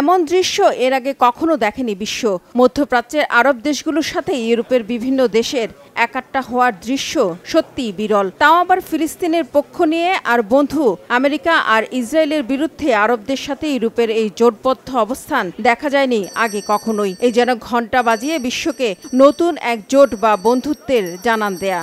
এমন দৃশ্য এর আগে কখনো দেখেনি বিশ্ব মধ্যপ্রাচ্যের আরব দেশগুলোর সাথে ইউরোপের বিভিন্ন দেশের একাট্টা হওয়ার দৃশ্য সত্যিই বিরল তাও আবার ফিলিস্তিনের পক্ষ নিয়ে আর বন্ধু আমেরিকা আর ইসরায়েলের বিরুদ্ধে আরবদের সাথে ইউরোপের এই জোটবদ্ধ অবস্থান দেখা যায়নি আগে কখনোই এই যেন ঘণ্টা বাজিয়ে বিশ্বকে নতুন এক জোট বা বন্ধুত্বের জানান দেয়া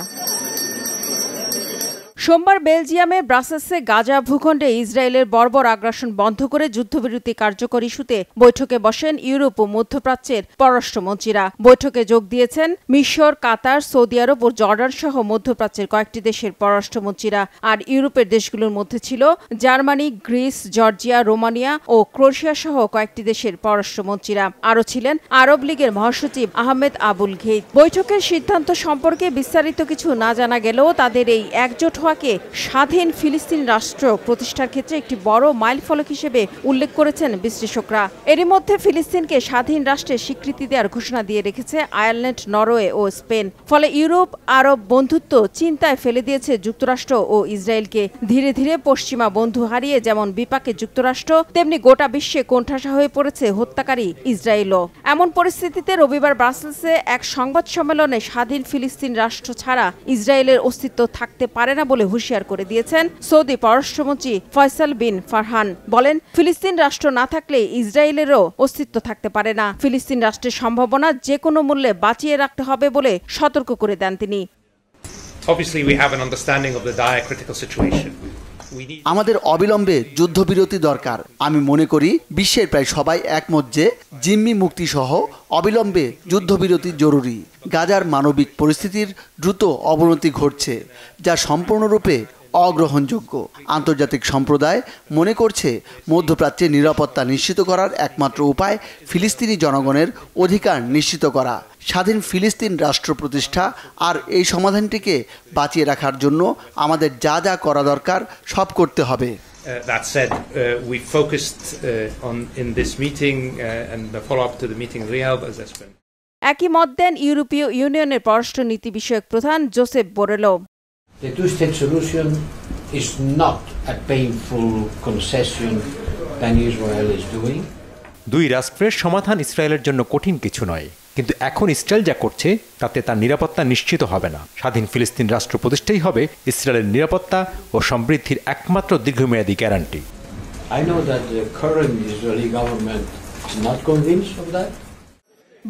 সোমবার বেলজিয়ামে ব্রাসেলসে গাজা ভূখণ্ডে ইসরায়েলের বর্বর আগ্রাসন বন্ধ করে যুদ্ধবিরতি কার্যকর ইস্যুতে বৈঠকে বসেন ইউরোপ ও মধ্যপ্রাচ্যের পররাষ্ট্রমন্ত্রীরা বৈঠকে যোগ দিয়েছেন মিশর কাতার সৌদি আরব ও জর্ডান সহ মধ্যপ্রাচ্যের কয়েকটি দেশের পররাষ্ট্রমন্ত্রীরা আর ইউরোপের দেশগুলোর মধ্যে ছিল জার্মানি গ্রিস জর্জিয়া রোমানিয়া ও ক্রোয়েশিয়া সহ কয়েকটি দেশের পররাষ্ট্রমন্ত্রীরা আরও ছিলেন আরব লীগের মহাসচিব আহমেদ আবুল ঘেদ বৈঠকের সিদ্ধান্ত সম্পর্কে বিস্তারিত কিছু না জানা গেলেও তাদের এই একজোট হওয়া ইসফাকে স্বাধীন ফিলিস্তিন রাষ্ট্র প্রতিষ্ঠার ক্ষেত্রে একটি বড় মাইলফলক হিসেবে উল্লেখ করেছেন বিশ্লেষকরা এর মধ্যে ফিলিস্তিনকে স্বাধীন রাষ্ট্রের স্বীকৃতি দেওয়ার ঘোষণা দিয়ে রেখেছে আয়ারল্যান্ড নরওয়ে ও স্পেন ফলে ইউরোপ আরব বন্ধুত্ব চিন্তায় ফেলে দিয়েছে যুক্তরাষ্ট্র ও ইসরায়েলকে ধীরে ধীরে পশ্চিমা বন্ধু হারিয়ে যেমন বিপাকে যুক্তরাষ্ট্র তেমনি গোটা বিশ্বে কণ্ঠাসা হয়ে পড়েছে হত্যাকারী ইসরায়েলও এমন পরিস্থিতিতে রবিবার ব্রাসেলসে এক সংবাদ সম্মেলনে স্বাধীন ফিলিস্তিন রাষ্ট্র ছাড়া ইসরায়েলের অস্তিত্ব থাকতে পারে না বলে বলে হুঁশিয়ার করে দিয়েছেন সৌদি পররাষ্ট্রমন্ত্রী ফয়সাল বিন ফারহান বলেন ফিলিস্তিন রাষ্ট্র না থাকলে ইসরায়েলেরও অস্তিত্ব থাকতে পারে না ফিলিস্তিন রাষ্ট্রের সম্ভাবনা যে কোনো মূল্যে বাঁচিয়ে রাখতে হবে বলে সতর্ক করে দেন তিনি Obviously, we have an understanding of the dire critical situation. আমাদের অবিলম্বে যুদ্ধবিরতি দরকার আমি মনে করি বিশ্বের প্রায় সবাই একমত যে জিম্মি মুক্তি সহ অবিলম্বে যুদ্ধবিরতি জরুরি গাজার মানবিক পরিস্থিতির দ্রুত অবনতি ঘটছে যা সম্পূর্ণরূপে অগ্রহণযোগ্য আন্তর্জাতিক সম্প্রদায় মনে করছে মধ্যপ্রাচ্যে নিরাপত্তা নিশ্চিত করার একমাত্র উপায় ফিলিস্তিনি জনগণের অধিকার নিশ্চিত করা স্বাধীন ফিলিস্তিন রাষ্ট্র প্রতিষ্ঠা আর এই সমাধানটিকে বাঁচিয়ে রাখার জন্য আমাদের যা যা করা দরকার সব করতে হবে Uh, that said, uh, we focused uh, on in this meeting and the follow-up to the meeting in Riyadh as has been. একই মত দেন ইউরোপীয় ইউনিয়নের পররাষ্ট্রনীতি বিষয়ক প্রধান Joseph Borrell The two-state solution is not a painful concession than Israel is doing. দুই রাষ্ট্রের সমাধান ইসরায়েলের জন্য কঠিন কিছু নয় কিন্তু এখন ইসরায়েল যা করছে তাতে তার নিরাপত্তা নিশ্চিত হবে না স্বাধীন ফিলিস্তিন রাষ্ট্র প্রতিষ্ঠাই হবে ইসরায়েলের নিরাপত্তা ও সমৃদ্ধির একমাত্র দীর্ঘমেয়াদী গ্যারান্টি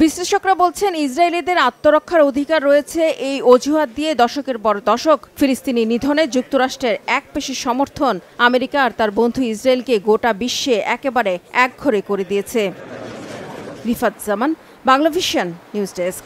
বিশ্লেষকরা বলছেন ইসরায়েলিদের আত্মরক্ষার অধিকার রয়েছে এই অজুহাত দিয়ে দশকের পর দশক ফিলিস্তিনি নিধনে যুক্তরাষ্ট্রের এক পেশি সমর্থন আমেরিকা আর তার বন্ধু ইসরায়েলকে গোটা বিশ্বে একেবারে একঘরে করে দিয়েছে রিফাত জামান Banglavision News Desk.